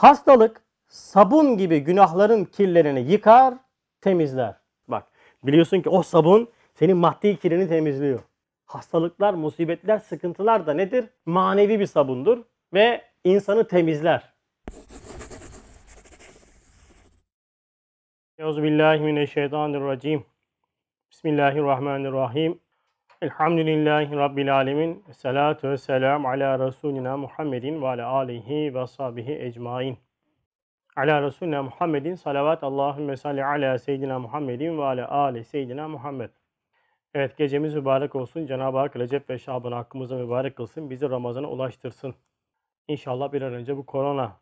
Hastalık sabun gibi günahların kirlerini yıkar, temizler. Bak biliyorsun ki o sabun senin maddi kirini temizliyor. Hastalıklar, musibetler, sıkıntılar da nedir? Manevi bir sabundur ve insanı temizler. Euzu billahi mineşşeytanirracim. Bismillahirrahmanirrahim. Elhamdülillahi Rabbil Alemin. Salatu ve selam ala Resulina Muhammedin ve ala alihi ve sahbihi ecmain. Ala Resulina Muhammedin salavat Allahümme salli ala Seyyidina Muhammedin ve ala ali Seyyidina Muhammed. Evet gecemiz mübarek olsun. Cenab-ı Hak Recep ve Şaban hakkımıza mübarek kılsın. Bizi Ramazan'a ulaştırsın. İnşallah bir an önce bu korona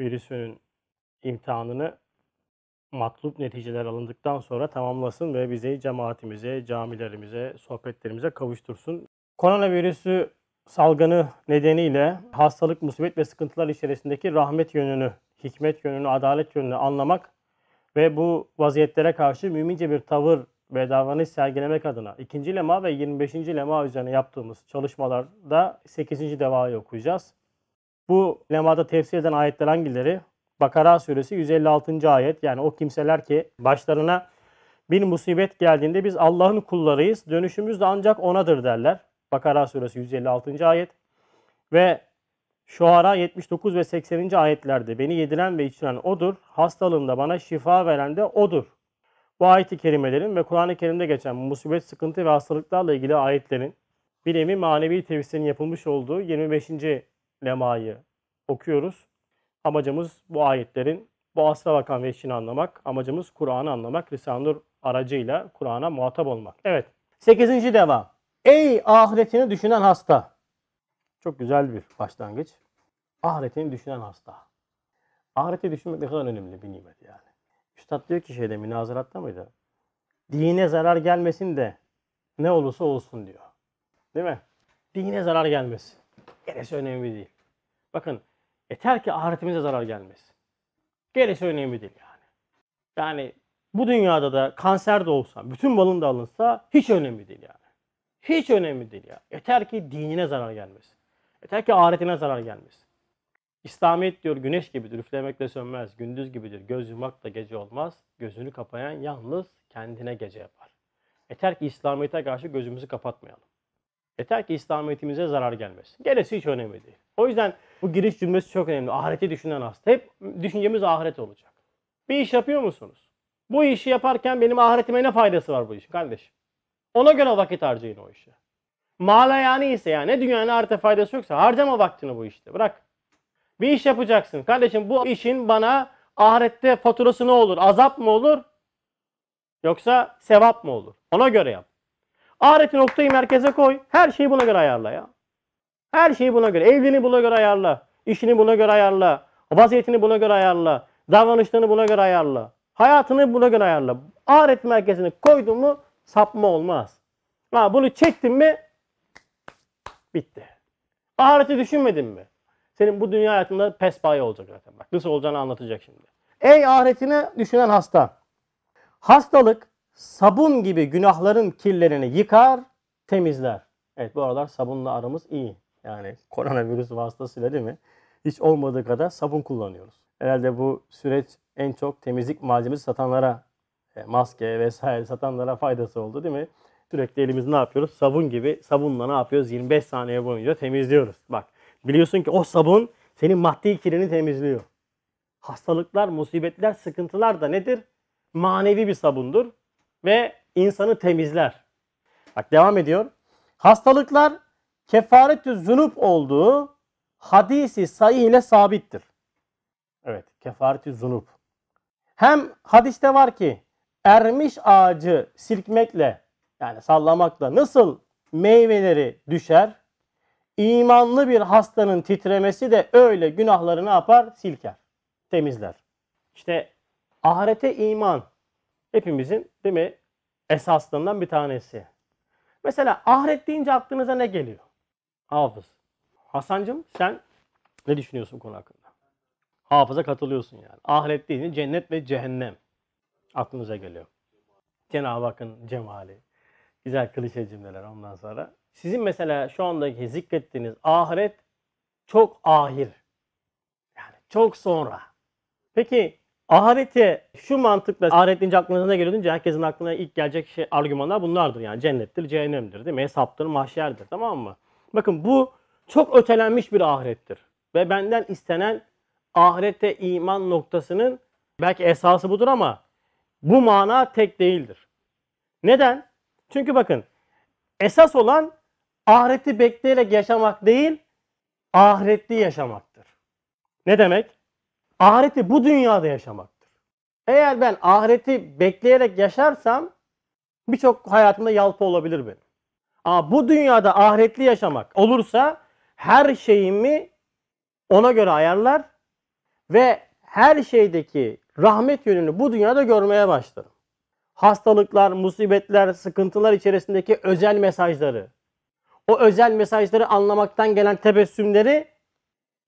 virüsünün imtihanını matlup neticeler alındıktan sonra tamamlasın ve bizi cemaatimize, camilerimize, sohbetlerimize kavuştursun. Koronavirüsü salgını nedeniyle hastalık, musibet ve sıkıntılar içerisindeki rahmet yönünü, hikmet yönünü, adalet yönünü anlamak ve bu vaziyetlere karşı mümince bir tavır ve davranış sergilemek adına 2. lema ve 25. lema üzerine yaptığımız çalışmalarda 8. devayı okuyacağız. Bu lemada tefsir eden ayetler hangileri? Bakara suresi 156. ayet. Yani o kimseler ki başlarına bir musibet geldiğinde biz Allah'ın kullarıyız. Dönüşümüz de ancak onadır derler. Bakara suresi 156. ayet. Ve Şuara 79 ve 80. ayetlerde beni yediren ve içiren odur. Hastalığımda bana şifa veren de odur. Bu ayet-i kerimelerin ve Kur'an-ı Kerim'de geçen musibet, sıkıntı ve hastalıklarla ilgili ayetlerin bir nevi manevi tefsirinin yapılmış olduğu 25. lemayı okuyoruz. Amacımız bu ayetlerin bu asla bakan veçini anlamak. Amacımız Kur'an'ı anlamak. Risale-i aracıyla Kur'an'a muhatap olmak. Evet. Sekizinci deva. Ey ahiretini düşünen hasta. Çok güzel bir başlangıç. Ahiretini düşünen hasta. Ahireti düşünmek ne kadar önemli bir nimet yani. Üstad diyor ki şeyde münazaratta mıydı? Dine zarar gelmesin de ne olursa olsun diyor. Değil mi? Dine zarar gelmesin. Gerisi önemli değil. Bakın Yeter ki ahiretimize zarar gelmesin. Gerisi önemli değil yani. Yani bu dünyada da kanser de olsa, bütün balın da alınsa hiç önemli değil yani. Hiç önemli değil ya. Yeter ki dinine zarar gelmesin. Yeter ki ahiretine zarar gelmesin. İslamiyet diyor güneş gibidir, üflemekle sönmez, gündüz gibidir, göz yumak da gece olmaz. Gözünü kapayan yalnız kendine gece yapar. Yeter ki İslamiyet'e karşı gözümüzü kapatmayalım. Yeter ki İslamiyetimize zarar gelmesin. Gerisi hiç önemli değil. O yüzden bu giriş cümlesi çok önemli. Ahireti düşünen hasta. Hep düşüncemiz ahiret olacak. Bir iş yapıyor musunuz? Bu işi yaparken benim ahiretime ne faydası var bu işin kardeşim? Ona göre vakit harcayın o işe. Mala yani ise yani ne dünyanın ahirete faydası yoksa harcama vaktini bu işte. Bırak. Bir iş yapacaksın. Kardeşim bu işin bana ahirette faturası ne olur? Azap mı olur? Yoksa sevap mı olur? Ona göre yap. Areti noktayı merkeze koy. Her şeyi buna göre ayarla ya. Her şeyi buna göre. Evliliğini buna göre ayarla. İşini buna göre ayarla. Vaziyetini buna göre ayarla. Davranışlarını buna göre ayarla. Hayatını buna göre ayarla. Aret merkezini koydun mu sapma olmaz. Ha, bunu çektin mi bitti. Ahireti düşünmedin mi? Senin bu dünya hayatında pespaye olacak zaten. Bak nasıl olacağını anlatacak şimdi. Ey ahiretini düşünen hasta. Hastalık sabun gibi günahların kirlerini yıkar, temizler. Evet bu aralar sabunla aramız iyi. Yani koronavirüs vasıtasıyla değil mi? Hiç olmadığı kadar sabun kullanıyoruz. Herhalde bu süreç en çok temizlik malzemesi satanlara, e, maske vesaire satanlara faydası oldu değil mi? Sürekli elimiz ne yapıyoruz? Sabun gibi sabunla ne yapıyoruz? 25 saniye boyunca temizliyoruz. Bak biliyorsun ki o sabun senin maddi kirini temizliyor. Hastalıklar, musibetler, sıkıntılar da nedir? Manevi bir sabundur ve insanı temizler. Bak devam ediyor. Hastalıklar kefaretü zunup olduğu hadisi sayı ile sabittir. Evet kefaretü zunup. Hem hadiste var ki ermiş ağacı silkmekle yani sallamakla nasıl meyveleri düşer? İmanlı bir hastanın titremesi de öyle günahları ne yapar? Silker, temizler. İşte ahirete iman, hepimizin değil mi esaslarından bir tanesi. Mesela ahiret deyince aklınıza ne geliyor? Hafız. Hasancığım sen ne düşünüyorsun konu hakkında? Hafıza katılıyorsun yani. Ahiret deyince cennet ve cehennem aklınıza geliyor. Cenab-ı Hakk'ın cemali. Güzel klişe cümleler ondan sonra. Sizin mesela şu andaki zikrettiğiniz ahiret çok ahir. Yani çok sonra. Peki Ahirete şu mantıkla ahiret deyince aklına ne geliyor deyince herkesin aklına ilk gelecek şey, argümanlar bunlardır. Yani cennettir, cehennemdir değil mi? Hesaptır, mahşerdir tamam mı? Bakın bu çok ötelenmiş bir ahirettir. Ve benden istenen ahirete iman noktasının belki esası budur ama bu mana tek değildir. Neden? Çünkü bakın esas olan ahireti bekleyerek yaşamak değil, ahiretli yaşamaktır. Ne demek? ahireti bu dünyada yaşamaktır. Eğer ben ahireti bekleyerek yaşarsam birçok hayatımda yalpa olabilir benim. Ama bu dünyada ahiretli yaşamak olursa her şeyimi ona göre ayarlar ve her şeydeki rahmet yönünü bu dünyada görmeye başlarım. Hastalıklar, musibetler, sıkıntılar içerisindeki özel mesajları, o özel mesajları anlamaktan gelen tebessümleri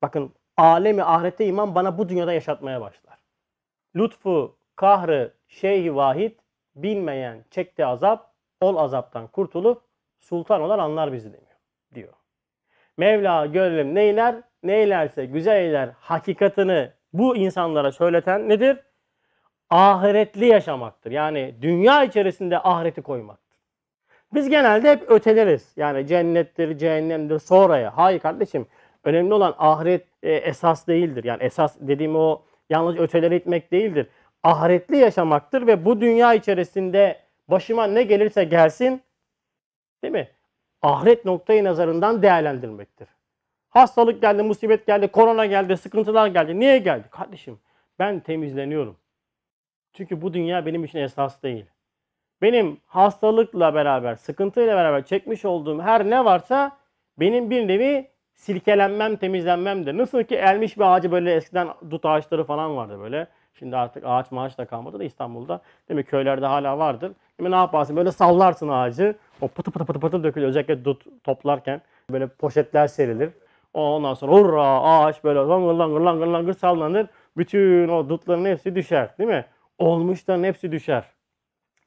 bakın alemi ahirete iman bana bu dünyada yaşatmaya başlar. Lütfu, kahrı, şeyhi vahid bilmeyen çekti azap, ol azaptan kurtulup sultan olan anlar bizi demiyor diyor. Mevla gönlüm neyler? Neylerse güzel eyler hakikatını bu insanlara söyleten nedir? Ahiretli yaşamaktır. Yani dünya içerisinde ahireti koymaktır. Biz genelde hep öteleriz. Yani cennettir, cehennemdir, sonraya. Hayır kardeşim. Önemli olan ahiret e, esas değildir. Yani esas dediğim o yalnız ötelere gitmek değildir. Ahiretli yaşamaktır ve bu dünya içerisinde başıma ne gelirse gelsin değil mi? Ahiret noktayı nazarından değerlendirmektir. Hastalık geldi, musibet geldi, korona geldi, sıkıntılar geldi. Niye geldi? Kardeşim ben temizleniyorum. Çünkü bu dünya benim için esas değil. Benim hastalıkla beraber, sıkıntıyla beraber çekmiş olduğum her ne varsa benim bir nevi silkelenmem, temizlenmem de. Nasıl ki elmiş bir ağacı böyle eskiden dut ağaçları falan vardı böyle. Şimdi artık ağaç maaş da kalmadı da İstanbul'da. Değil mi? Köylerde hala vardır. Şimdi ne yaparsın? Böyle sallarsın ağacı. O pıtı pıtı pıtı pıtı dökülür. Özellikle dut toplarken böyle poşetler serilir. Ondan sonra hurra ağaç böyle langır langır langır langır sallanır. Bütün o dutların hepsi düşer değil mi? Olmuşların hepsi düşer.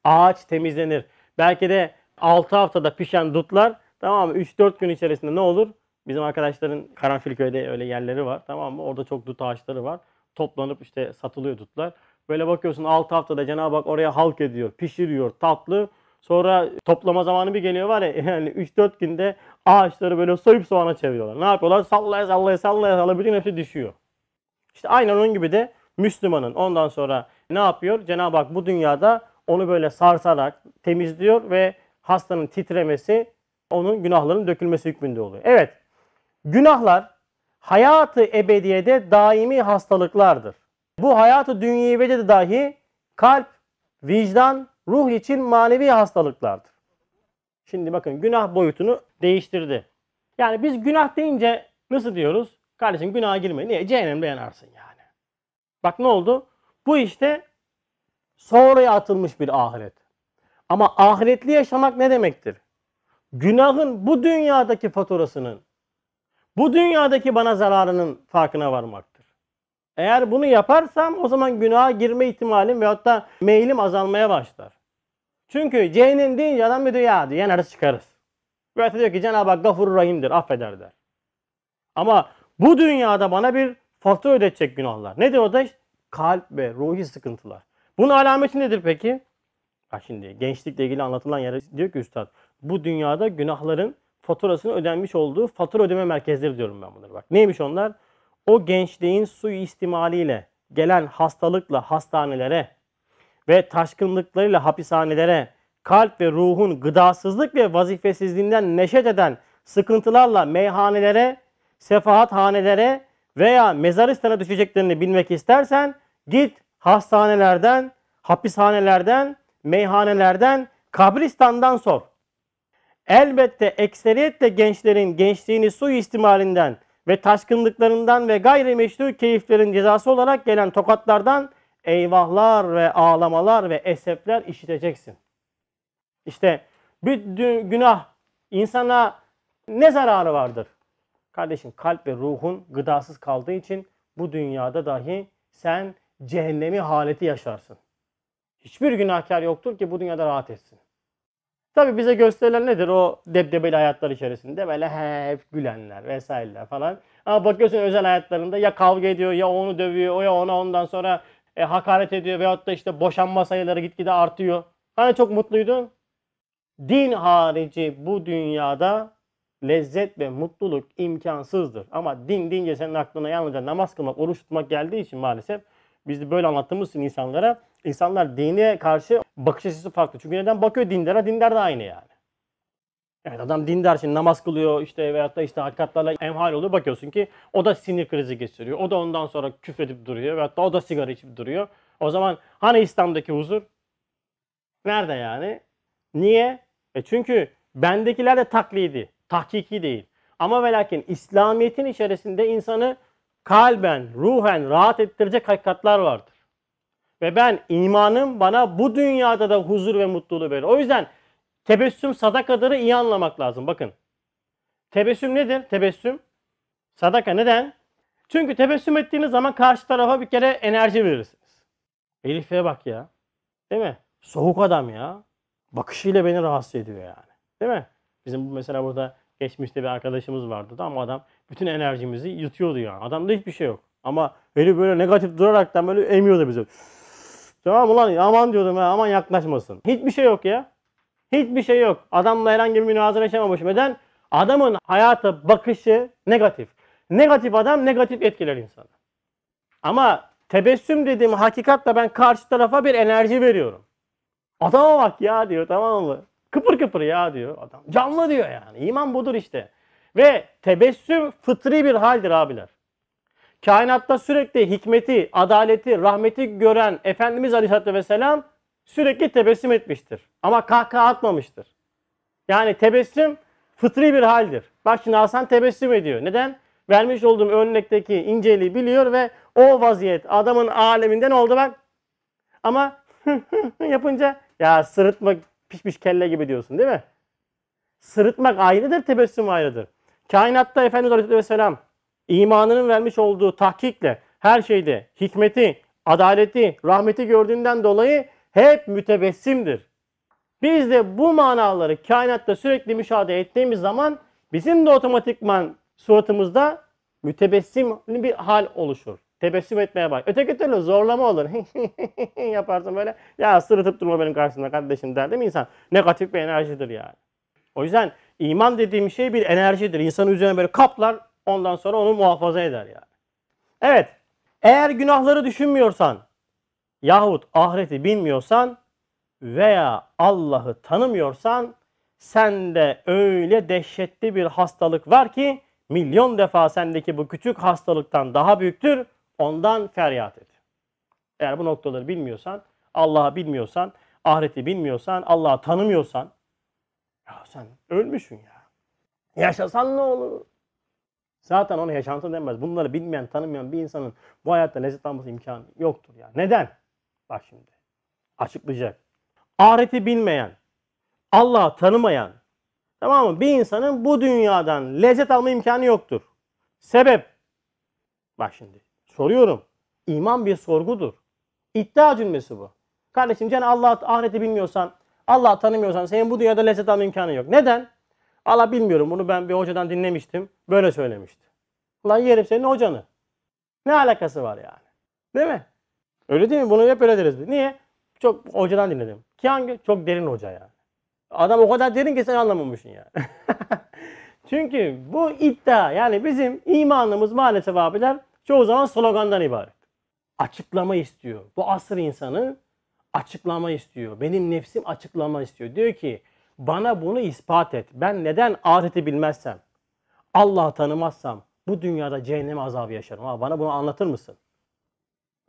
Ağaç temizlenir. Belki de 6 haftada pişen dutlar tamam mı 3-4 gün içerisinde ne olur? Bizim arkadaşların Karanfilköy'de öyle yerleri var tamam mı? Orada çok dut ağaçları var. Toplanıp işte satılıyor dutlar. Böyle bakıyorsun 6 haftada Cenab-ı Hak oraya halk ediyor, pişiriyor, tatlı. Sonra toplama zamanı bir geliyor var ya yani 3-4 günde ağaçları böyle soyup soğana çeviriyorlar. Ne yapıyorlar? Sallaya sallaya sallaya sallaya bütün hepsi düşüyor. İşte aynen onun gibi de Müslümanın ondan sonra ne yapıyor? Cenab-ı Hak bu dünyada onu böyle sarsarak temizliyor ve hastanın titremesi onun günahlarının dökülmesi hükmünde oluyor. Evet Günahlar hayatı ebediyede daimi hastalıklardır. Bu hayatı dünyevede de dahi kalp, vicdan, ruh için manevi hastalıklardır. Şimdi bakın günah boyutunu değiştirdi. Yani biz günah deyince nasıl diyoruz? Kardeşim günaha girmeyin. Niye? Cehennemde yanarsın yani. Bak ne oldu? Bu işte sonraya atılmış bir ahiret. Ama ahiretli yaşamak ne demektir? Günahın bu dünyadaki faturasının bu dünyadaki bana zararının farkına varmaktır. Eğer bunu yaparsam o zaman günaha girme ihtimalim ve hatta meylim azalmaya başlar. Çünkü cehennem deyince adam bir diyor ya diyor yanarız çıkarız. Ve diyor ki Cenab-ı Hak gafur rahimdir affeder der. Ama bu dünyada bana bir fatura ödetecek günahlar. Nedir o da? Kalp ve ruhi sıkıntılar. Bunun alameti nedir peki? Ha şimdi gençlikle ilgili anlatılan yere diyor ki üstad bu dünyada günahların faturasının ödenmiş olduğu fatura ödeme merkezleri diyorum ben bunları bak. Neymiş onlar? O gençliğin suyu istimaliyle gelen hastalıkla hastanelere ve taşkınlıklarıyla hapishanelere, kalp ve ruhun gıdasızlık ve vazifesizliğinden neşet eden sıkıntılarla meyhanelere, hanelere veya mezaristana düşeceklerini bilmek istersen git hastanelerden, hapishanelerden, meyhanelerden, kabristandan sor. Elbette ekseriyetle gençlerin gençliğini istimalinden ve taşkınlıklarından ve gayrimeşru keyiflerin cezası olarak gelen tokatlardan eyvahlar ve ağlamalar ve esefler işiteceksin. İşte bir günah insana ne zararı vardır? Kardeşim kalp ve ruhun gıdasız kaldığı için bu dünyada dahi sen cehennemi haleti yaşarsın. Hiçbir günahkar yoktur ki bu dünyada rahat etsin. Tabi bize gösterilen nedir o debdebeli hayatlar içerisinde böyle hep gülenler vesaireler falan. Ama bakıyorsun özel hayatlarında ya kavga ediyor ya onu dövüyor o ya ona ondan sonra e, hakaret ediyor veyahut da işte boşanma sayıları gitgide artıyor. Hani çok mutluydun? Din harici bu dünyada lezzet ve mutluluk imkansızdır. Ama din deyince senin aklına yalnızca namaz kılmak, oruç tutmak geldiği için maalesef biz de böyle anlattığımız için insanlara İnsanlar dine karşı bakış açısı farklı. Çünkü neden bakıyor dindara? Dindar da aynı yani. Evet adam dindar şimdi namaz kılıyor işte veyahut da işte hakikatlarla emhal oluyor. Bakıyorsun ki o da sinir krizi geçiriyor. O da ondan sonra küfredip duruyor veyahut da o da sigara içip duruyor. O zaman hani İslam'daki huzur? Nerede yani? Niye? E çünkü bendekiler de taklidi, tahkiki değil. Ama ve lakin İslamiyet'in içerisinde insanı kalben, ruhen rahat ettirecek hakikatler vardır. Ve ben imanım bana bu dünyada da huzur ve mutluluğu verir. O yüzden tebessüm sadakaları iyi anlamak lazım. Bakın. Tebessüm nedir? Tebessüm. Sadaka neden? Çünkü tebessüm ettiğiniz zaman karşı tarafa bir kere enerji verirsiniz. Elif'e bak ya. Değil mi? Soğuk adam ya. Bakışıyla beni rahatsız ediyor yani. Değil mi? Bizim mesela burada geçmişte bir arkadaşımız vardı da ama adam bütün enerjimizi yutuyordu yani. Adamda hiçbir şey yok. Ama beni böyle negatif duraraktan böyle emiyordu bize. Tamam ulan aman diyordum ya aman yaklaşmasın. Hiçbir şey yok ya. Hiçbir şey yok. Adamla herhangi bir münazara yaşamamış. Neden? Adamın hayata bakışı negatif. Negatif adam negatif etkiler insanı. Ama tebessüm dediğim hakikatla ben karşı tarafa bir enerji veriyorum. Adama bak ya diyor tamam mı? Kıpır kıpır ya diyor adam. Canlı diyor yani. İman budur işte. Ve tebessüm fıtri bir haldir abiler. Kainatta sürekli hikmeti, adaleti, rahmeti gören Efendimiz Aleyhisselatü Vesselam sürekli tebessüm etmiştir. Ama kahkaha atmamıştır. Yani tebessüm fıtri bir haldir. Bak şimdi Hasan tebessüm ediyor. Neden? Vermiş olduğum örnekteki inceliği biliyor ve o vaziyet adamın aleminden oldu bak. Ama yapınca ya sırıtma pişmiş kelle gibi diyorsun değil mi? Sırıtmak ayrıdır, tebessüm ayrıdır. Kainatta Efendimiz Aleyhisselam imanının vermiş olduğu tahkikle her şeyde hikmeti, adaleti, rahmeti gördüğünden dolayı hep mütebessimdir. Biz de bu manaları kainatta sürekli müşahede ettiğimiz zaman bizim de otomatikman suratımızda mütebessim bir hal oluşur. Tebessüm etmeye bak. Öteki türlü zorlama olur. Yaparsın böyle ya sırıtıp durma benim karşımda kardeşim der değil mi insan? Negatif bir enerjidir yani. O yüzden iman dediğim şey bir enerjidir. İnsanın üzerine böyle kaplar Ondan sonra onu muhafaza eder yani. Evet. Eğer günahları düşünmüyorsan yahut ahireti bilmiyorsan veya Allah'ı tanımıyorsan sende öyle dehşetli bir hastalık var ki milyon defa sendeki bu küçük hastalıktan daha büyüktür. Ondan feryat et. Eğer bu noktaları bilmiyorsan, Allah'ı bilmiyorsan, ahireti bilmiyorsan, Allah'ı tanımıyorsan ya sen ölmüşsün ya. Yaşasan ne olur? Zaten ona yaşantı denmez. Bunları bilmeyen, tanımayan bir insanın bu hayatta lezzet alması imkanı yoktur. Yani. Neden? Bak şimdi. Açıklayacak. Ahireti bilmeyen, Allah'ı tanımayan, tamam mı? Bir insanın bu dünyadan lezzet alma imkanı yoktur. Sebep? Bak şimdi. Soruyorum. İman bir sorgudur. İddia cümlesi bu. Kardeşim can Allah ahireti bilmiyorsan, Allah'ı tanımıyorsan senin bu dünyada lezzet alma imkanı yok. Neden? Allah bilmiyorum bunu ben bir hocadan dinlemiştim. Böyle söylemişti. Ulan yerim senin hocanı. Ne alakası var yani? Değil mi? Öyle değil mi? Bunu hep öyle deriz. Niye? Çok hocadan dinledim. Ki hangi? Çok derin hoca yani. Adam o kadar derin ki sen anlamamışsın yani. Çünkü bu iddia yani bizim imanımız maalesef abiler çoğu zaman slogandan ibaret. Açıklama istiyor. Bu asır insanı açıklama istiyor. Benim nefsim açıklama istiyor. Diyor ki bana bunu ispat et. Ben neden ahireti bilmezsem, Allah'ı tanımazsam bu dünyada cehennem azabı yaşarım. Ama bana bunu anlatır mısın?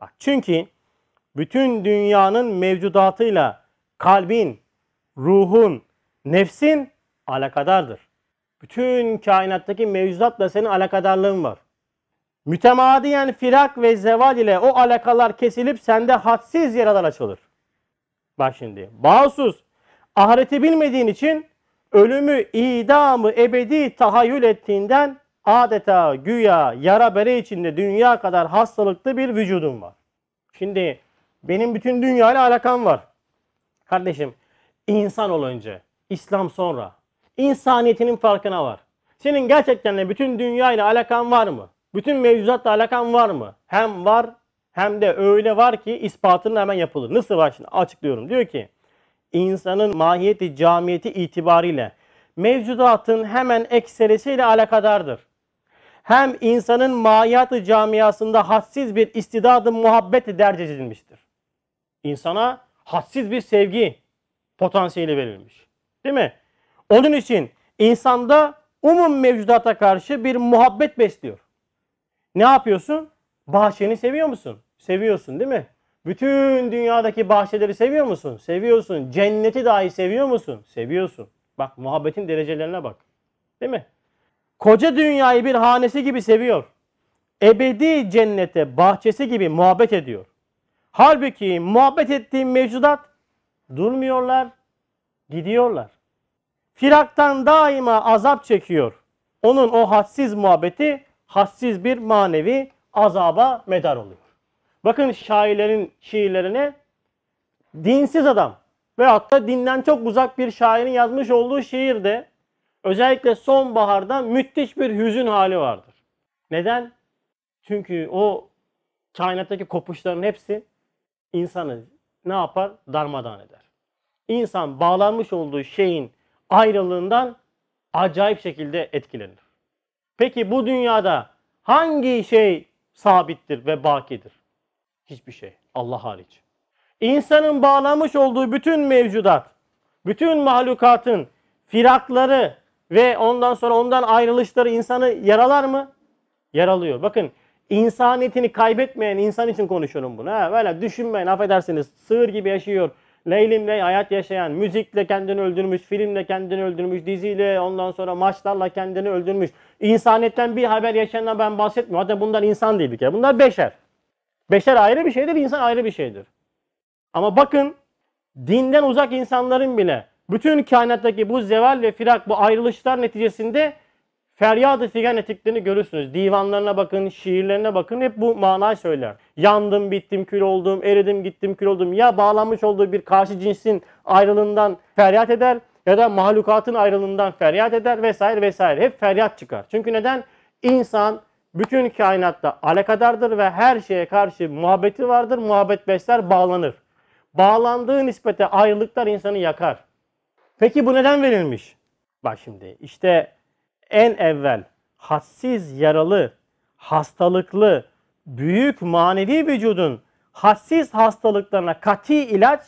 Bak çünkü bütün dünyanın mevcudatıyla kalbin, ruhun, nefsin alakadardır. Bütün kainattaki mevcudatla senin alakadarlığın var. Mütemadiyen firak ve zeval ile o alakalar kesilip sende hadsiz yaralar açılır. Bak şimdi. Bağsuz Ahireti bilmediğin için ölümü idamı ebedi tahayyül ettiğinden adeta güya yara bere içinde dünya kadar hastalıklı bir vücudum var. Şimdi benim bütün dünya ile alakam var. Kardeşim insan ol önce, İslam sonra. İnsaniyetinin farkına var. Senin gerçekten de bütün dünya ile alakan var mı? Bütün mevzuatla alakan var mı? Hem var hem de öyle var ki ispatının hemen yapılır. Nasıl var şimdi? Açıklıyorum. Diyor ki insanın mahiyeti, camiyeti itibariyle mevcudatın hemen ekserisiyle alakadardır. Hem insanın mahiyatı camiasında hadsiz bir istidadı muhabbet derc edilmiştir. İnsana hadsiz bir sevgi potansiyeli verilmiş. Değil mi? Onun için insanda umum mevcudata karşı bir muhabbet besliyor. Ne yapıyorsun? Bahçeni seviyor musun? Seviyorsun değil mi? Bütün dünyadaki bahçeleri seviyor musun? Seviyorsun. Cenneti dahi seviyor musun? Seviyorsun. Bak muhabbetin derecelerine bak. Değil mi? Koca dünyayı bir hanesi gibi seviyor. Ebedi cennete bahçesi gibi muhabbet ediyor. Halbuki muhabbet ettiğim mevcudat durmuyorlar, gidiyorlar. Firaktan daima azap çekiyor. Onun o hassiz muhabbeti hassiz bir manevi azaba medar oluyor. Bakın şairlerin şiirlerine dinsiz adam ve hatta dinden çok uzak bir şairin yazmış olduğu şiirde özellikle sonbaharda müthiş bir hüzün hali vardır. Neden? Çünkü o kainattaki kopuşların hepsi insanı ne yapar? Darmadan eder. İnsan bağlanmış olduğu şeyin ayrılığından acayip şekilde etkilenir. Peki bu dünyada hangi şey sabittir ve bakidir? Hiçbir şey. Allah hariç. İnsanın bağlamış olduğu bütün mevcudat, bütün mahlukatın firakları ve ondan sonra ondan ayrılışları insanı yaralar mı? Yaralıyor. Bakın insaniyetini kaybetmeyen insan için konuşuyorum bunu. Ha, böyle düşünmeyin affedersiniz. Sığır gibi yaşıyor. Leylimle hayat yaşayan, müzikle kendini öldürmüş, filmle kendini öldürmüş, diziyle ondan sonra maçlarla kendini öldürmüş. İnsaniyetten bir haber yaşayandan ben bahsetmiyorum. Hatta bunlar insan değil bir kere. Bunlar beşer. Beşer ayrı bir şeydir, insan ayrı bir şeydir. Ama bakın dinden uzak insanların bile bütün kainattaki bu zeval ve firak, bu ayrılışlar neticesinde feryadı ı figan ettiklerini görürsünüz. Divanlarına bakın, şiirlerine bakın hep bu manayı söyler. Yandım, bittim, kül oldum, eridim, gittim, kül oldum. Ya bağlanmış olduğu bir karşı cinsin ayrılığından feryat eder ya da mahlukatın ayrılığından feryat eder vesaire vesaire. Hep feryat çıkar. Çünkü neden? İnsan bütün kainatta alakadardır ve her şeye karşı muhabbeti vardır. Muhabbet besler, bağlanır. Bağlandığı nispete ayrılıklar insanı yakar. Peki bu neden verilmiş? Bak şimdi işte en evvel hassiz, yaralı, hastalıklı, büyük manevi vücudun hassiz hastalıklarına kati ilaç,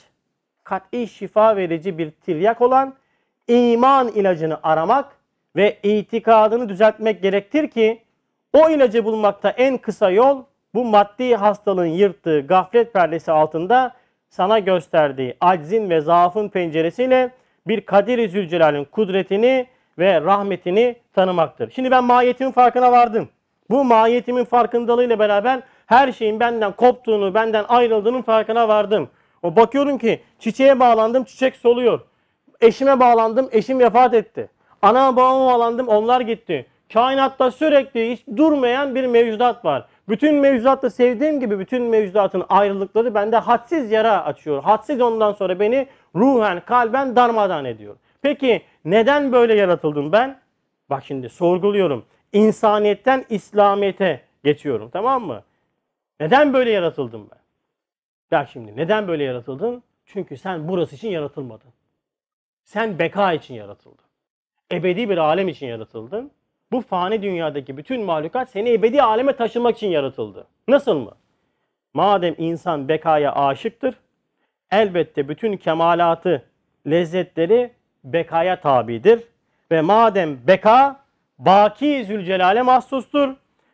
kat'i şifa verici bir tiryak olan iman ilacını aramak ve itikadını düzeltmek gerektir ki o ilacı bulmakta en kısa yol bu maddi hastalığın yırttığı gaflet perdesi altında sana gösterdiği aczin ve zaafın penceresiyle bir Kadir-i Zülcelal'in kudretini ve rahmetini tanımaktır. Şimdi ben mahiyetimin farkına vardım. Bu mahiyetimin farkındalığıyla beraber her şeyin benden koptuğunu, benden ayrıldığının farkına vardım. O bakıyorum ki çiçeğe bağlandım, çiçek soluyor. Eşime bağlandım, eşim vefat etti. Ana babama bağlandım, onlar gitti. Kainatta sürekli hiç durmayan bir mevcudat var. Bütün mevcudatı sevdiğim gibi bütün mevcudatın ayrılıkları bende hadsiz yara açıyor. Hadsiz ondan sonra beni ruhen, kalben darmadan ediyor. Peki neden böyle yaratıldım ben? Bak şimdi sorguluyorum. İnsaniyetten İslamiyet'e geçiyorum tamam mı? Neden böyle yaratıldım ben? Ya şimdi neden böyle yaratıldın? Çünkü sen burası için yaratılmadın. Sen beka için yaratıldın. Ebedi bir alem için yaratıldın. Bu fani dünyadaki bütün mahlukat seni ebedi aleme taşımak için yaratıldı. Nasıl mı? Madem insan bekaya aşıktır, elbette bütün kemalatı, lezzetleri bekaya tabidir. Ve madem beka, baki zülcelale mahsustur.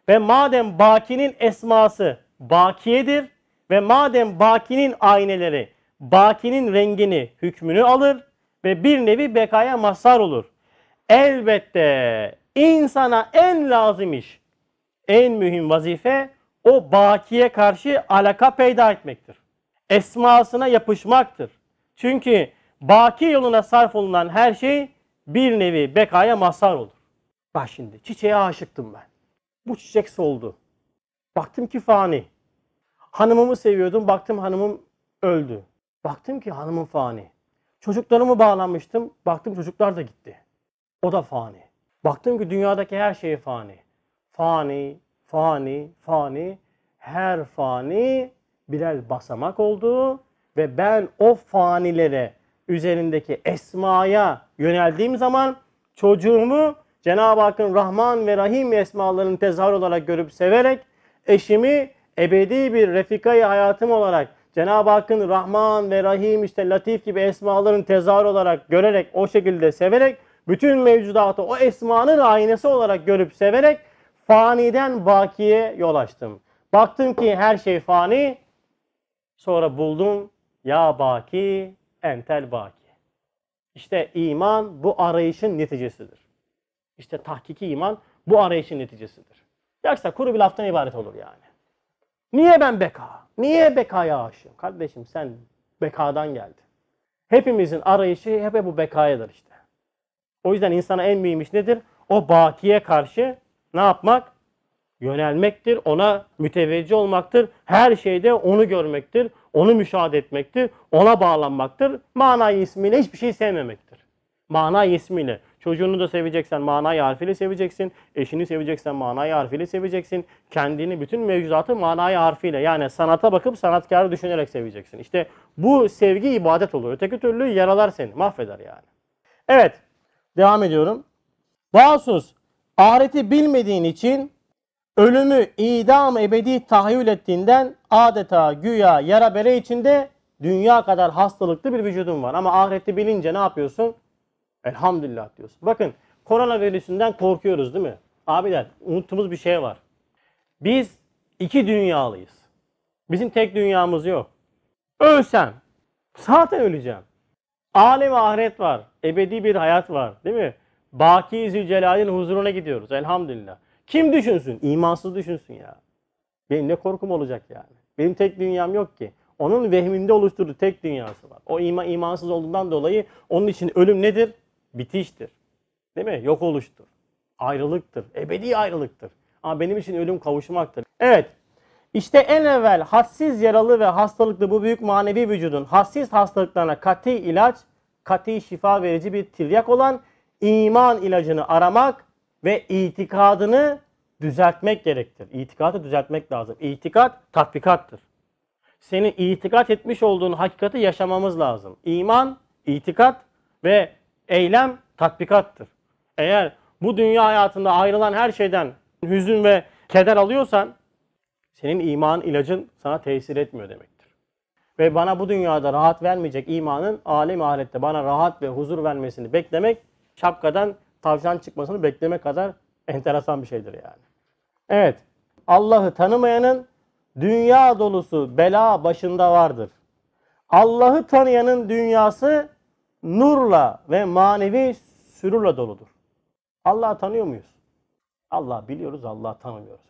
Ve madem bakinin esması bakiyedir. Ve madem bakinin ayneleri, bakinin rengini, hükmünü alır ve bir nevi bekaya mazhar olur. Elbette insana en lazım iş, en mühim vazife o bakiye karşı alaka peyda etmektir. Esmasına yapışmaktır. Çünkü baki yoluna sarf olunan her şey bir nevi bekaya mazhar olur. Bak şimdi çiçeğe aşıktım ben. Bu çiçek soldu. Baktım ki fani. Hanımımı seviyordum. Baktım hanımım öldü. Baktım ki hanımım fani. Çocuklarımı bağlanmıştım. Baktım çocuklar da gitti. O da fani. Baktım ki dünyadaki her şey fani. Fani, fani, fani. Her fani birer basamak oldu ve ben o fanilere üzerindeki esmaya yöneldiğim zaman çocuğumu Cenab-ı Hakk'ın Rahman ve Rahim esmalarını tezahür olarak görüp severek eşimi ebedi bir refikayı hayatım olarak Cenab-ı Hakk'ın Rahman ve Rahim işte Latif gibi esmaların tezahür olarak görerek o şekilde severek bütün mevcudatı o esmanın aynesi olarak görüp severek faniden bakiye yol açtım. Baktım ki her şey fani. Sonra buldum ya baki entel baki. İşte iman bu arayışın neticesidir. İşte tahkiki iman bu arayışın neticesidir. Yoksa kuru bir laftan ibaret olur yani. Niye ben beka? Niye bekaya aşığım? Kardeşim sen bekadan geldin. Hepimizin arayışı hep bu bekayadır işte. O yüzden insana en mühim iş nedir? O bakiye karşı ne yapmak? Yönelmektir. Ona müteveccih olmaktır. Her şeyde onu görmektir. Onu müşahede etmektir. Ona bağlanmaktır. mana ismiyle hiçbir şey sevmemektir. Mana ismiyle. Çocuğunu da seveceksen mana harfiyle seveceksin. Eşini seveceksen mana harfiyle seveceksin. Kendini, bütün mevcudatı mana harfiyle. Yani sanata bakıp sanatkarı düşünerek seveceksin. İşte bu sevgi ibadet olur. Öteki türlü yaralar seni, mahveder yani. Evet, Devam ediyorum. Vasus ahireti bilmediğin için ölümü idam ebedi tahayyül ettiğinden adeta güya yara bere içinde dünya kadar hastalıklı bir vücudun var. Ama ahireti bilince ne yapıyorsun? Elhamdülillah diyorsun. Bakın koronavirüsünden korkuyoruz değil mi? Abiler unuttuğumuz bir şey var. Biz iki dünyalıyız. Bizim tek dünyamız yok. Ölsem zaten öleceğim. Alem ahiret var. Ebedi bir hayat var. Değil mi? Baki Zülcelal'in huzuruna gidiyoruz. Elhamdülillah. Kim düşünsün? İmansız düşünsün ya. Benim ne korkum olacak yani? Benim tek dünyam yok ki. Onun vehminde oluşturduğu tek dünyası var. O ima, imansız olduğundan dolayı onun için ölüm nedir? Bitiştir. Değil mi? Yok oluştur. Ayrılıktır. Ebedi ayrılıktır. Ama benim için ölüm kavuşmaktır. Evet. İşte en evvel hassiz yaralı ve hastalıklı bu büyük manevi vücudun hassiz hastalıklarına kati ilaç, kati şifa verici bir tilyak olan iman ilacını aramak ve itikadını düzeltmek gerektir. İtikadı düzeltmek lazım. İtikat tatbikattır. Senin itikat etmiş olduğun hakikati yaşamamız lazım. İman, itikat ve eylem tatbikattır. Eğer bu dünya hayatında ayrılan her şeyden hüzün ve keder alıyorsan senin iman ilacın sana tesir etmiyor demektir. Ve bana bu dünyada rahat vermeyecek imanın alem ahirette bana rahat ve huzur vermesini beklemek şapkadan tavşan çıkmasını beklemek kadar enteresan bir şeydir yani. Evet. Allah'ı tanımayanın dünya dolusu bela başında vardır. Allah'ı tanıyanın dünyası nurla ve manevi sürurla doludur. Allah'ı tanıyor muyuz? Allah biliyoruz, Allah tanımıyoruz.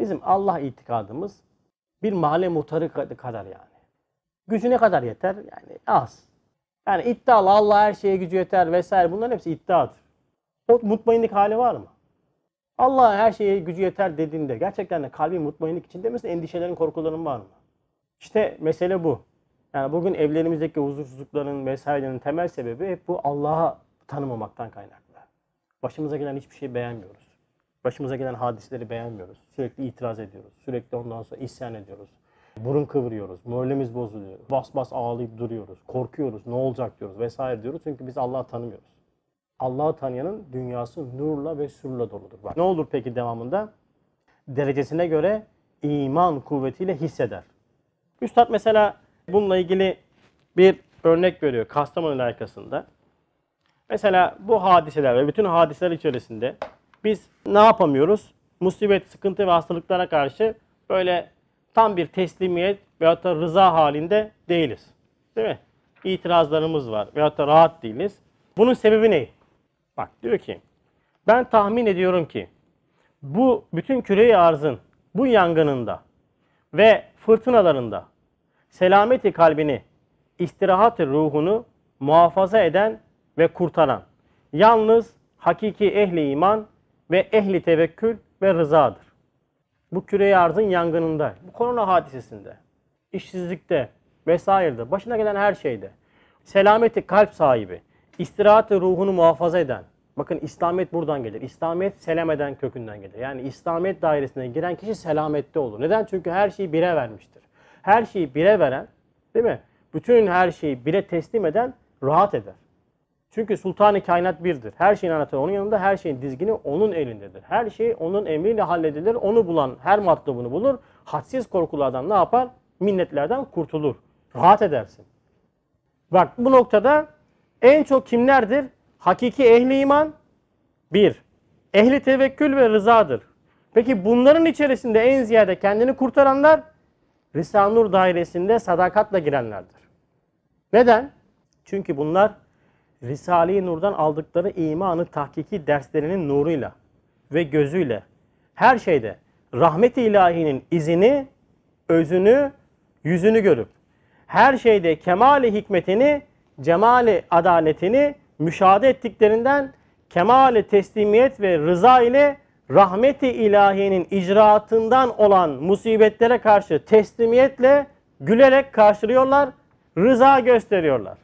Bizim Allah itikadımız bir mahalle muhtarı kadar yani. Gücü ne kadar yeter? Yani az. Yani iddialı Allah her şeye gücü yeter vesaire bunların hepsi iddiadır. O mutmainlik hali var mı? Allah her şeye gücü yeter dediğinde gerçekten de kalbi mutmainlik içinde misin? Endişelerin, korkuların var mı? İşte mesele bu. Yani bugün evlerimizdeki huzursuzlukların vesairenin temel sebebi hep bu Allah'a tanımamaktan kaynaklı. Başımıza gelen hiçbir şeyi beğenmiyoruz. Başımıza gelen hadiseleri beğenmiyoruz. Sürekli itiraz ediyoruz. Sürekli ondan sonra isyan ediyoruz. Burun kıvırıyoruz, moralimiz bozuluyor. Bas bas ağlayıp duruyoruz, korkuyoruz, ne olacak diyoruz vesaire diyoruz. Çünkü biz Allah'ı tanımıyoruz. Allah'ı tanıyanın dünyası nurla ve sürla doludur. Bak, ne olur peki devamında? Derecesine göre iman kuvvetiyle hisseder. Üstad mesela bununla ilgili bir örnek veriyor Kastamonu layıkasında. Mesela bu hadiseler ve bütün hadiseler içerisinde biz ne yapamıyoruz? Musibet, sıkıntı ve hastalıklara karşı böyle tam bir teslimiyet veyahut da rıza halinde değiliz. Değil mi? İtirazlarımız var veyahut da rahat değiliz. Bunun sebebi ne? Bak diyor ki ben tahmin ediyorum ki bu bütün küreyi arzın bu yangınında ve fırtınalarında selameti kalbini, istirahat ruhunu muhafaza eden ve kurtaran yalnız hakiki ehli iman ve ehli tevekkül ve rızadır. Bu küre arzın yangınında, bu korona hadisesinde, işsizlikte vesairede, başına gelen her şeyde, selameti kalp sahibi, istirahat ruhunu muhafaza eden, bakın İslamiyet buradan gelir. İslamiyet selameden kökünden gelir. Yani İslamiyet dairesine giren kişi selamette olur. Neden? Çünkü her şeyi bire vermiştir. Her şeyi bire veren, değil mi? Bütün her şeyi bire teslim eden rahat eder. Çünkü sultanı kainat birdir. Her şeyin anahtarı onun yanında, her şeyin dizgini onun elindedir. Her şey onun emriyle halledilir. Onu bulan her matlubunu bulur. Hadsiz korkulardan ne yapar? Minnetlerden kurtulur. Rahat edersin. Bak bu noktada en çok kimlerdir? Hakiki ehli iman bir. Ehli tevekkül ve rızadır. Peki bunların içerisinde en ziyade kendini kurtaranlar Risale-i Nur dairesinde sadakatla girenlerdir. Neden? Çünkü bunlar Risale-i Nur'dan aldıkları imanı tahkiki derslerinin nuruyla ve gözüyle her şeyde rahmet-i ilahinin izini, özünü, yüzünü görüp her şeyde kemali hikmetini, cemali adaletini müşahede ettiklerinden kemali teslimiyet ve rıza ile rahmeti ilahinin icraatından olan musibetlere karşı teslimiyetle gülerek karşılıyorlar, rıza gösteriyorlar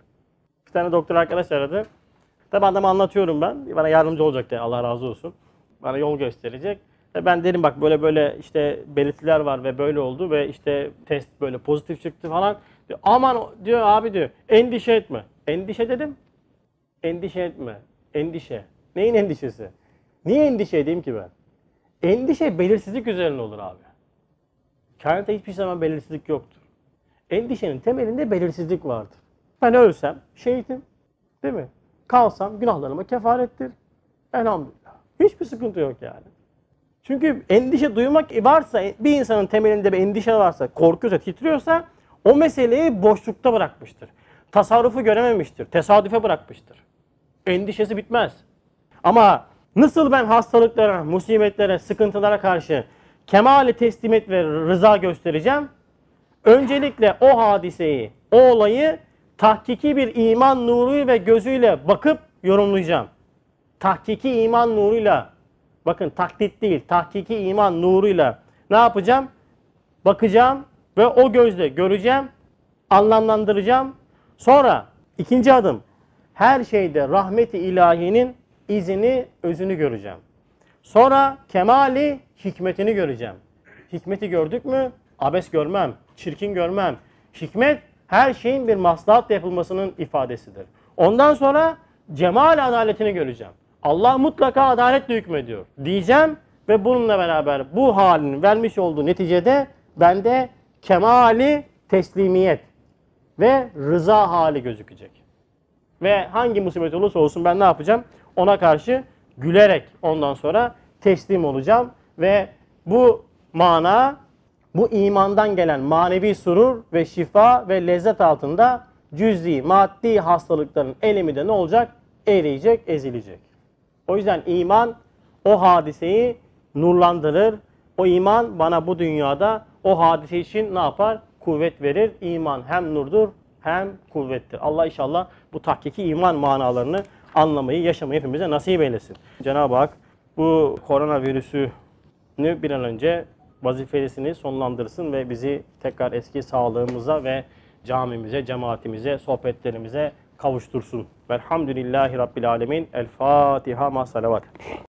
tane doktor arkadaş aradı. Tabi adamı anlatıyorum ben. Bana yardımcı olacak diye Allah razı olsun. Bana yol gösterecek. Ve ben derim bak böyle böyle işte belirtiler var ve böyle oldu ve işte test böyle pozitif çıktı falan. Diyor, Aman diyor abi diyor endişe etme. Endişe dedim. Endişe etme. Endişe. Neyin endişesi? Niye endişe edeyim ki ben? Endişe belirsizlik üzerine olur abi. Kainatta hiçbir zaman belirsizlik yoktur. Endişenin temelinde belirsizlik vardır. Ben ölsem şehitim, Değil mi? Kalsam günahlarıma kefarettir. Elhamdülillah. Hiçbir sıkıntı yok yani. Çünkü endişe duymak varsa, bir insanın temelinde bir endişe varsa, korkuyorsa, titriyorsa o meseleyi boşlukta bırakmıştır. Tasarrufu görememiştir, tesadüfe bırakmıştır. Endişesi bitmez. Ama nasıl ben hastalıklara, musibetlere, sıkıntılara karşı kemale teslimiyet ve rıza göstereceğim? Öncelikle o hadiseyi, o olayı tahkiki bir iman nuru ve gözüyle bakıp yorumlayacağım. Tahkiki iman nuruyla bakın taklit değil tahkiki iman nuruyla ne yapacağım? Bakacağım ve o gözle göreceğim, anlamlandıracağım. Sonra ikinci adım her şeyde rahmeti ilahinin izini, özünü göreceğim. Sonra kemali hikmetini göreceğim. Hikmeti gördük mü? Abes görmem, çirkin görmem. Hikmet her şeyin bir maslahat yapılmasının ifadesidir. Ondan sonra cemal adaletini göreceğim. Allah mutlaka adaletle hükmediyor diyeceğim ve bununla beraber bu halin vermiş olduğu neticede bende kemali teslimiyet ve rıza hali gözükecek. Ve hangi musibet olursa olsun ben ne yapacağım? Ona karşı gülerek ondan sonra teslim olacağım ve bu mana bu imandan gelen manevi surur ve şifa ve lezzet altında cüz'i, maddi hastalıkların elemi de ne olacak? Eriyecek, ezilecek. O yüzden iman o hadiseyi nurlandırır. O iman bana bu dünyada o hadise için ne yapar? Kuvvet verir. İman hem nurdur hem kuvvettir. Allah inşallah bu tahkiki iman manalarını anlamayı, yaşamayı hepimize nasip eylesin. Cenab-ı Hak bu koronavirüsünü bir an önce vazifesini sonlandırsın ve bizi tekrar eski sağlığımıza ve camimize, cemaatimize, sohbetlerimize kavuştursun. Velhamdülillahi Rabbil Alemin. El Fatiha ma salavat.